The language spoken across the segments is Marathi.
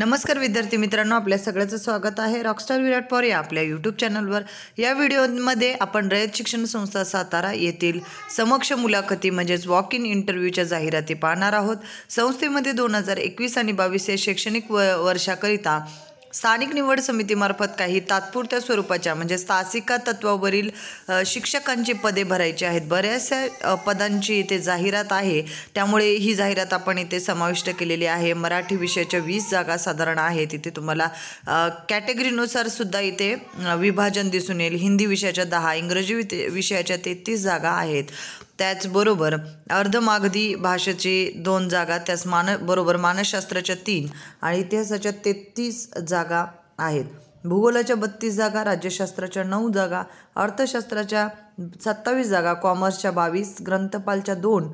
नमस्कार विद्यार्थी मित्रांनो आपल्या सगळ्याचं स्वागत आहे रॉकस्टार विराट पवार या आपल्या यूट्यूब चॅनलवर या व्हिडिओमध्ये आपण रयत शिक्षण संस्था सातारा येथील समक्ष मुलाखती म्हणजेच वॉक इन इंटरव्ह्यूच्या जाहिराती पाहणार आहोत संस्थेमध्ये दोन हजार एकवीस आणि बावीस या शैक्षणिक व वर्षाकरिता स्थानिक निवड समितीमार्फत काही तात्पुरत्या स्वरूपाच्या म्हणजे तासिका तत्वावरील शिक्षकांची पदे भरायची आहेत बऱ्याचशा पदांची इथे जाहिरात आहे त्यामुळे ही जाहिरात आपण इथे समाविष्ट केलेली आहे मराठी विषयाच्या वीस जागा साधारण आहेत इथे तुम्हाला कॅटेगरीनुसार सुद्धा इथे विभाजन दिसून येईल हिंदी विषयाच्या दहा इंग्रजी विषयाच्या तेहतीस जागा आहेत त्याचबरोबर अर्धमागधी भाषेचे दोन जागा त्यास मान बरोबर मानसशास्त्राच्या तीन आणि इतिहासाच्या तेहतीस जागा आहेत भूगोलाच्या बत्तीस जागा राज्यशास्त्राच्या नऊ जागा अर्थशास्त्राच्या सत्तावीस जागा कॉमर्सच्या बावीस ग्रंथपालच्या दोन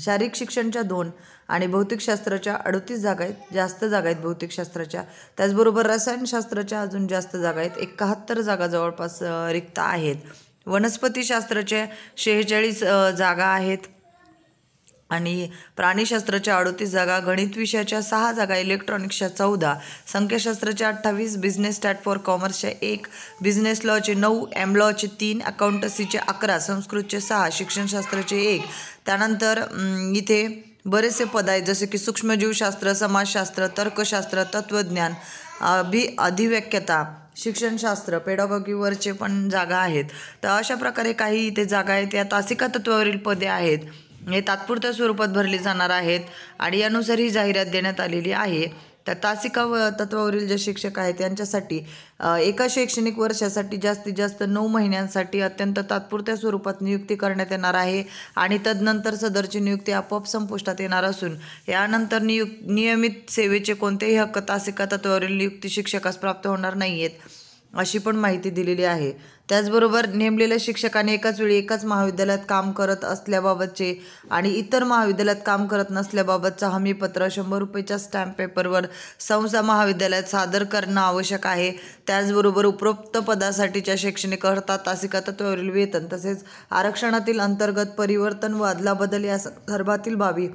शारीरिक शिक्षणच्या दोन आणि भौतिकशास्त्राच्या अडतीस जागा आहेत जास्त जागा आहेत भौतिकशास्त्राच्या त्याचबरोबर रसायनशास्त्राच्या अजून जास्त जागा आहेत एकाहत्तर जागा जवळपास रिक्त आहेत वनस्पतीशास्त्राच्या शेहेचाळीस जागा आहेत आणि प्राणीशास्त्राच्या अडोतीस जागा गणित विषयाच्या सहा जागा इलेक्ट्रॉनिक्सच्या चौदा संख्याशास्त्राच्या अठ्ठावीस बिझनेस स्टॅट फॉर कॉमर्सच्या एक बिझनेस लॉचे नऊ एम लॉचे तीन अकाउंटन्सीचे अकरा संस्कृतचे सहा शिक्षणशास्त्राचे एक त्यानंतर इथे बरेचसे पद आहेत जसे की सूक्ष्मजीवशास्त्र समाजशास्त्र तर्कशास्त्र तत्त्वज्ञान अभि अधिव्यक्यता शिक्षणशास्त्र पेडॉगॉगीवरचे पण जागा आहेत तर अशा प्रकारे काही इथे जागा आहेत या तासिका तत्वावरील पदे आहेत हे तात्पुरत्या स्वरूपात भरली जाणार आहेत आणि यानुसार ही जाहिरात देण्यात आलेली आहे त्या तासिका व तत्वावरील जे शिक्षक आहेत त्यांच्यासाठी एका शैक्षणिक वर्षासाठी जास्तीत जास्त नऊ महिन्यांसाठी अत्यंत तात्पुरत्या स्वरूपात नियुक्ती करण्यात येणार आहे आणि तदनंतर सदरची नियुक्ती आपोआप संपुष्टात येणार असून यानंतर नियुक् नियमित सेवेचे कोणतेही हक्क तासिका तत्वावरील नियुक्ती शिक्षकास प्राप्त होणार नाही आहेत अशी पण माहिती दिलेली आहे त्याचबरोबर नेमलेल्या शिक्षकाने एकाच वेळी एकाच महाविद्यालयात काम करत असल्याबाबतचे आणि इतर महाविद्यालयात काम करत नसल्याबाबतचं हमीपत्र शंभर रुपयेच्या स्टॅम्प पेपरवर संस्था महाविद्यालयात सादर करणं आवश्यक आहे त्याचबरोबर उपरोक्त पदासाठीच्या शैक्षणिक अर्थात तासिका तत्वावरील वेतन तसेच आरक्षणातील अंतर्गत परिवर्तन व अदलाबदल या संदर्भातील बाबी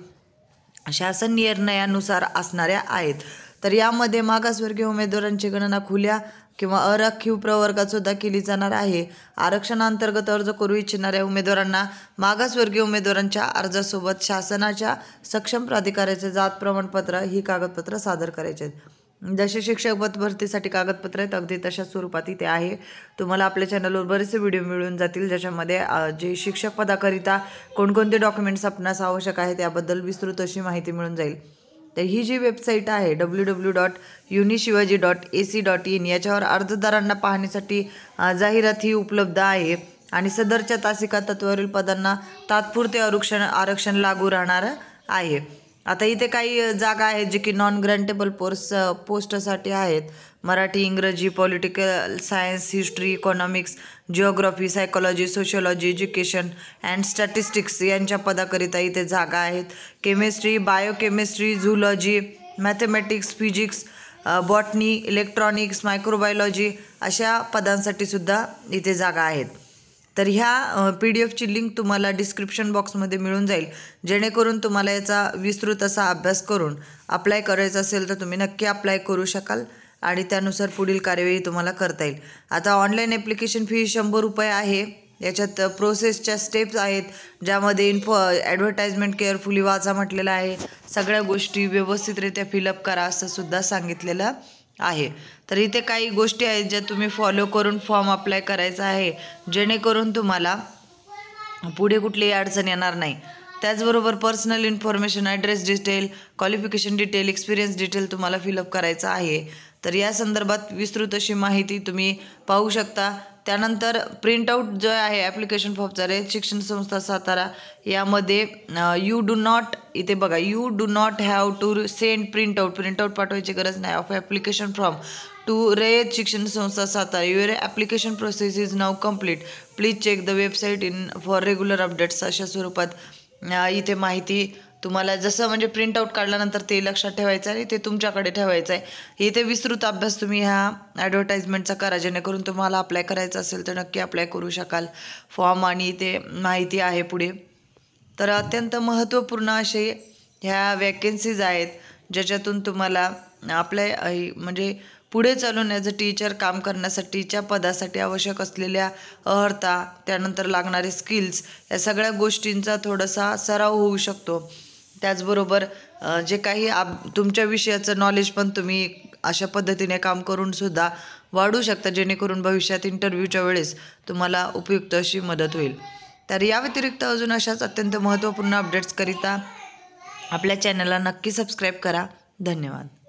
शासन निर्णयानुसार असणाऱ्या आहेत तर यामध्ये मागासवर्गीय उमेदवारांची गणना खुल्या किंवा अराखीव प्रवर्गात सुद्धा केली जाणार आहे आरक्षणाअंतर्गत अर्ज करू इच्छिणाऱ्या उमेदवारांना मागासवर्गीय उमेदवारांच्या अर्जासोबत शासनाच्या सक्षम प्राधिकाऱ्याचे जात प्रमाणपत्र ही कागदपत्र सादर करायचे जसे शिक्षक पद भरतीसाठी कागदपत्र आहेत अगदी तशा स्वरूपात इथे आहे तुम्हाला आपल्या चॅनलवर बरेचसे व्हिडिओ मिळून जातील ज्याच्यामध्ये जे शिक्षक पदाकरिता कोणकोणते डॉक्युमेंट्स आपणास आवश्यक आहे त्याबद्दल विस्तृत अशी माहिती मिळून जाईल तर ही जी वेबसाईट आहे W W dot Shivaji dot A C dot in याच्यावर अर्जदारांना पाहण्यासाठी जाहिरात ही उपलब्ध आहे आणि सदरच्या तासिका तत्वावरील पदांना तात्पुरते आरक्षण आरक्षण लागू राहणार आहे आता इथे काही जागा आहेत जे की नॉन ग्रँटेबल पोर्स पोस्टसाठी आहेत मराठी इंग्रजी political science history economics geography psychology sociology education and statistics यांच्या पदाकरिता इथे जागा आहेत chemistry biochemistry zoology mathematics physics botany electronics microbiology अशा पदांसाठी सुद्धा इथे जागा आहेत तर ह्या पी डी एफची लिंक तुम्हाला डिस्क्रिप्शन बॉक्समध्ये मिळून जाईल जेणेकरून तुम्हाला याचा विस्तृत असा अभ्यास करून अप्लाय करायचा असेल तर तुम्ही नक्की अप्लाय करू शकाल आणि त्यानुसार पुढील कार्यवाही तुम्हाला करता येईल आता ऑनलाईन ॲप्लिकेशन फी शंभर रुपये आहे याच्यात प्रोसेसच्या स्टेप्स आहेत ज्यामध्ये इन्फो ॲडव्हर्टाईजमेंट केअरफुली वाचा म्हटलेला आहे सगळ्या गोष्टी व्यवस्थितरित्या फिलअप करा असं सुद्धा सांगितलेलं आहे तर इथे काही गोष्टी आहेत ज्या तुम्ही फॉलो करून फॉर्म अप्लाय करायचा आहे जेणेकरून तुम्हाला पुढे कुठलीही अडचण येणार नाही त्याचबरोबर personal information address detail qualification detail experience detail तुम्हाला फिलअप करायचं आहे तर या संदर्भात विस्तृत अशी माहिती तुम्ही पाहू शकता त्यानंतर प्रिंटआउट जो आहे ॲप्लिकेशन फॉर्मचा रे शिक्षण संस्था सातारा यामध्ये यू डू नॉट इथे बघा you do not have to send print out print out पाठवायची गरज नाही of application form to Rayat Shikshan Sanstha Satara your application process is now complete please check the website in for regular updates अशा स्वरूपात इथे माहिती तुम्हाला जसं म्हणजे प्रिंट आउट काढल्यानंतर ते लक्षात ठेवायचं आहे ते तुमच्याकडे ठेवायचं आहे इथे विस्तृत अभ्यास तुम्ही ह्या ॲडव्हर्टाईजमेंटचा करा जेणेकरून तुम्हाला अप्लाय करायचं असेल तर नक्की अप्लाय करू शकाल फॉर्म आणि इथे माहिती आहे पुढे तर अत्यंत महत्त्वपूर्ण असे ह्या वॅकेन्सीज आहेत ज्याच्यातून तुम्हाला आपल्या म्हणजे पुढे चालून ॲज अ टीचर काम करण्यासाठीच्या पदासाठी आवश्यक असलेल्या अहर्ता त्यानंतर लागणारे स्किल्स या सगळ्या गोष्टींचा थोडासा सराव होऊ शकतो त्याचबरोबर जे काही आप तुमच्या विषयाचं नॉलेज पण तुम्ही अशा पद्धतीने काम करूनसुद्धा वाढू शकता जेणेकरून भविष्यात इंटरव्ह्यूच्या वेळेस तुम्हाला उपयुक्त अशी मदत होईल तर या व्यतिरिक्त अजून अशाच अत्यंत महत्त्वपूर्ण अपडेट्सकरिता आपल्या चॅनलला नक्की सबस्क्राईब करा धन्यवाद